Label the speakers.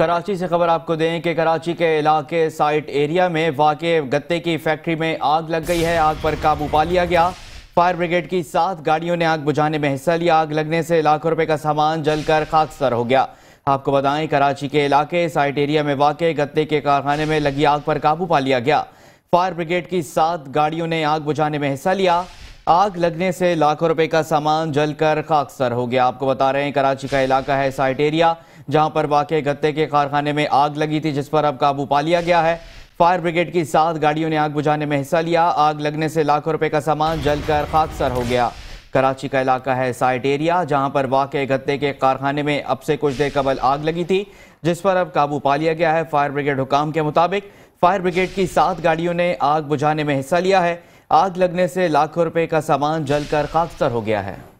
Speaker 1: कराची से खबर आपको दें कि कराची के इलाके साइट एरिया में वाके गत्ते की फैक्ट्री में आग लग गई है आग पर काबू पा लिया गया फायर ब्रिगेड की सात गाड़ियों ने आग बुझाने में हिस्सा लिया आग लगने से लाखों रुपए का सामान जलकर खाकसर हो गया आपको बताएं कराची के इलाके साइट एरिया में वाक़ गत्ते के कारखाने में लगी आग पर काबू पा लिया गया फायर ब्रिगेड की सात गाड़ियों ने आग बुझाने में हिस्सा लिया आग लगने से लाखों रुपए का सामान जलकर खाकसर हो गया आपको बता रहे हैं कराची का इलाका है साइट एरिया जहां पर वाक़ गत्ते के कारखाने में आग लगी थी जिस पर अब काबू पा लिया गया है फायर ब्रिगेड की सात गाड़ियों ने आग बुझाने में हिस्सा लिया आग लगने से लाखों रुपए का सामान जलकर खाकसर हो गया कराची का इलाका है साइट एरिया जहां पर वाक़ गत्ते के कारखाने में अब से कुछ देर कबल आग लगी थी जिस पर अब काबू पा लिया गया है फायर ब्रिगेड हुकाम के मुताबिक फायर ब्रिगेड की सात गाड़ियों ने आग बुझाने में हिस्सा लिया है आग लगने से लाखों रुपए का सामान जलकर खाकसर हो गया है